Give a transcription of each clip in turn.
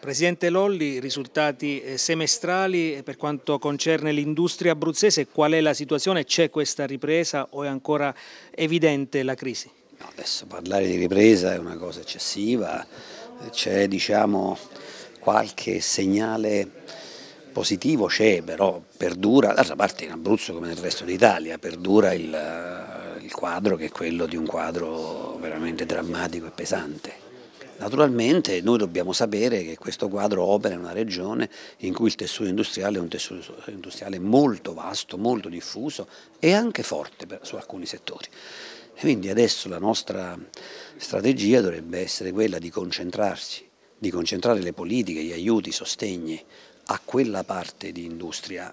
Presidente Lolli, risultati eh, semestrali eh, per quanto concerne l'industria abruzzese, qual è la situazione? C'è questa ripresa o è ancora evidente la crisi? No, adesso parlare di ripresa è una cosa eccessiva, c'è diciamo, qualche segnale positivo, c'è però perdura, d'altra parte in Abruzzo come nel resto d'Italia, perdura il, il quadro che è quello di un quadro veramente drammatico e pesante. Naturalmente noi dobbiamo sapere che questo quadro opera in una regione in cui il tessuto industriale è un tessuto industriale molto vasto, molto diffuso e anche forte per, su alcuni settori. E quindi adesso la nostra strategia dovrebbe essere quella di concentrarsi, di concentrare le politiche, gli aiuti, i sostegni a quella parte di industria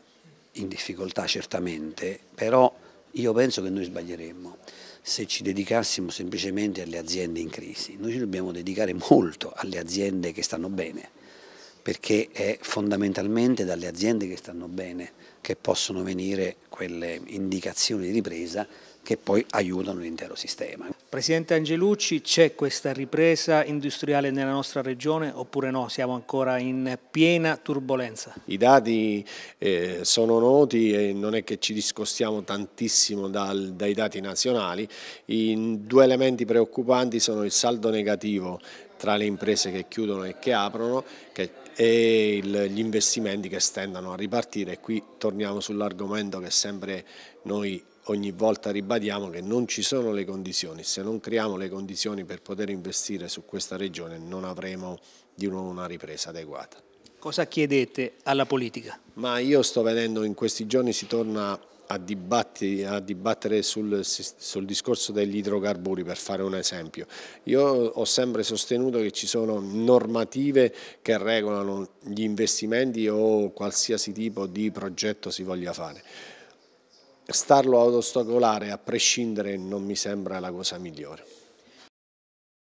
in difficoltà certamente, però io penso che noi sbaglieremmo se ci dedicassimo semplicemente alle aziende in crisi. Noi ci dobbiamo dedicare molto alle aziende che stanno bene, perché è fondamentalmente dalle aziende che stanno bene che possono venire quelle indicazioni di ripresa che poi aiutano l'intero sistema. Presidente Angelucci, c'è questa ripresa industriale nella nostra regione oppure no? Siamo ancora in piena turbolenza? I dati eh, sono noti e non è che ci discostiamo tantissimo dal, dai dati nazionali. I due elementi preoccupanti sono il saldo negativo tra le imprese che chiudono e che aprono che, e il, gli investimenti che stendano a ripartire. Qui torniamo sull'argomento che sempre noi ogni volta ribadiamo che non ci sono le condizioni, se non creiamo le condizioni per poter investire su questa regione non avremo di nuovo una ripresa adeguata. Cosa chiedete alla politica? Ma io sto vedendo in questi giorni si torna a, dibatti, a dibattere sul, sul, discorso degli idrocarburi per fare un esempio. Io ho sempre sostenuto che ci sono normative che regolano gli investimenti o qualsiasi tipo di progetto si voglia fare starlo ad ostacolare a prescindere non mi sembra la cosa migliore.